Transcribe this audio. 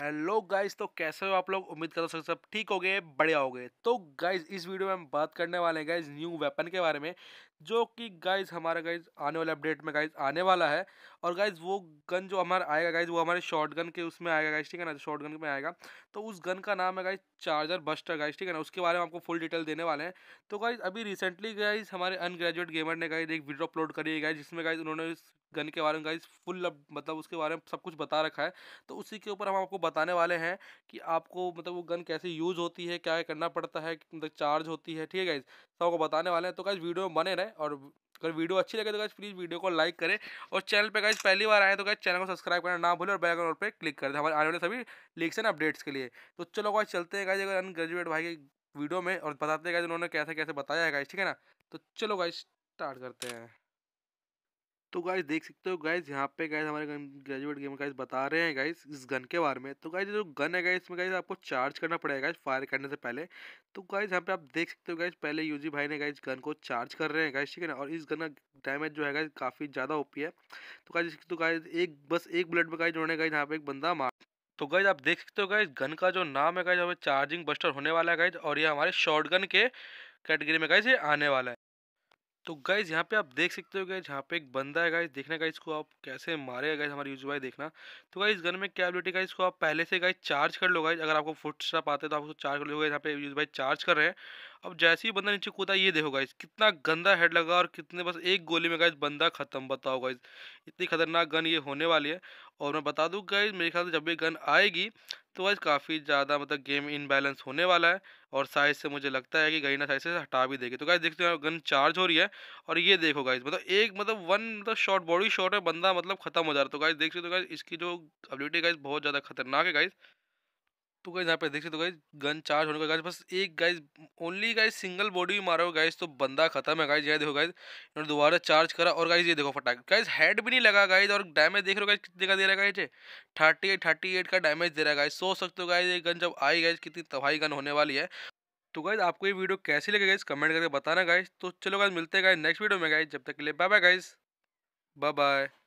hello guys तो कैसे हो आप लोग उम्मीद कर सकते सब ठीक हो गए बढ़िया हो गए तो गाइस इस वीडियो में हम बात करने वाले हैं गाइस न्यू वेपन के बारे में जो कि गाइस हमारा गाइस आने वाले अपडेट में गाइस आने वाला है और गाइस वो गन जो हमारा आएगा गाइस वो हमारे शॉर्ट गन के उसमें आएगा गाइस ठीक है ना तो शॉर्ट गन में आएगा तो उस गन का नाम है गाइस चार्जर बस्टर गाइस ठीक है ना उसके बारे में आपको फुल डिटेल देने वाले हैं तो गाइज अभी रिसेंटली गाइज हमारे अनग्रेजुएट गेमर ने गाइज एक वीडियो अपलोड करी है गाइज जिसमें गाइज उन्होंने इस गन के बारे में गाइज फुल मतलब उसके बारे में सब कुछ बता रखा है तो उसी के ऊपर हम आपको बताने वाले हैं कि आपको मतलब वो गन कैसे यूज़ होती है क्या करना पड़ता है मतलब चार्ज होती है ठीक है गाइज सबको बताने वाले हैं तो गाइज वीडियो में बने रहे और अगर वीडियो अच्छी लगे तो गाइज प्लीज़ वीडियो को लाइक करें और चैनल पर गाइज पहली बार आए तो गाइज चैनल को सब्सक्राइब करना ना भूलें और बेल पर क्लिक कर दें हमारे आने वाले सभी लिख्स एंड अपडेट्स के लिए तो चलो गाइज चलते हैं गाइज अगर अनग्रेजुएट भाई वीडियो में और बताते हैं गाइज उन्होंने कैसे कैसे बताया है गाइज ठीक है ना तो चलो गाइज स्टार्ट करते हैं तो गाइज देख सकते हो गाइज यहाँ पे गाइज हमारे ग्रेजुएट गेम गाइज बता रहे हैं गाइज इस गन के बारे में तो गाइज जो गन है गाइज इसमें गाइज आपको चार्ज करना पड़ेगा गाइज फायर करने से पहले तो गाइज यहाँ पे आप देख सकते हो गाइज पहले यूजी भाई ने गाइज गन को चार्ज कर रहे हैं गाइज ठीक है ना और इस गन का डैमेज जो है गाइज काफ़ी ज़्यादा ओपी है तो गाइज तो गाइज एक बस एक बुलेट में गाइज उन्होंने गाइज यहाँ पे एक बंदा मार तो गाइज आप देख सकते हो गाइज गन का जो नाम है गाइज हमें चार्जिंग बस्टर होने वाला है गाइज और ये हमारे शॉर्ट गन के कैटेगरी में गाइज ये आने वाला है तो गाइज यहाँ पे आप देख सकते हो गाइज यहाँ पे एक बंदा है गाइज देखना गाइज को आप कैसे मारे गाइज हमारे यूज भाई देखना तो गाइज गन में क्या एबिलिटी गाइज को आप पहले से गाइज चार्ज कर लो गाइज अगर आपको फुट स्टॉप आते तो आप उसको चार्ज कर लो यहाँ पे यूज भाई चार्ज कर रहे हैं अब जैसे ही बंदा नीचे कूदा ये देखो गाइज कितना गंदा हेड लगा और कितने बस एक गोली में गाइज बंदा खत्म बताओ गाइज इतनी खतरनाक गन ये होने वाली है और मैं बता दूँ गाइज मेरे ख्याल से जब भी गन आएगी तो आज काफ़ी ज़्यादा मतलब गेम इनबैलेंस होने वाला है और साइज से मुझे लगता है कि गई ना साइज से हटा भी देगी तो गाइज देखते हैं गन चार्ज हो रही है और ये देखो गाइज मतलब एक मतलब वन मतलब शॉट बॉडी शॉर्ट है बंदा मतलब खत्म हो जा रहा है तो गाइज देख सकते हो गाइज इसकी जो एबिलिटी गाइज बहुत ज़्यादा खतरनाक है गाइज तो गाइज यहाँ पे देख सकते हो गाइज गन चार्ज होने का गाइज बस एक guys only guys single body भी मारा हो गाइज तो बंदा खत्म है गाइज ये देखो गाइज इन्होंने दोबारा चार्ज करा और गाइज ये देखो फटाक गाइज हेड भी नहीं लगा गाइज और डैमेज देख रहे हो गाइज कितने का दे रहा है guys thirty eight thirty eight का डैमेज दे रहा है गाइज सोच सकते हो गाइज ये गन जब आई गाइज कितनी तबाही गन होने वाली है तो गाइज आपको ये वीडियो कैसी लगे गाइज कमेंट करके बताना गाइज तो चलो गाइज मिलते हैं गाइज नेक्स्ट वीडियो में गाइज जब तक के लिए bye bye guys bye bye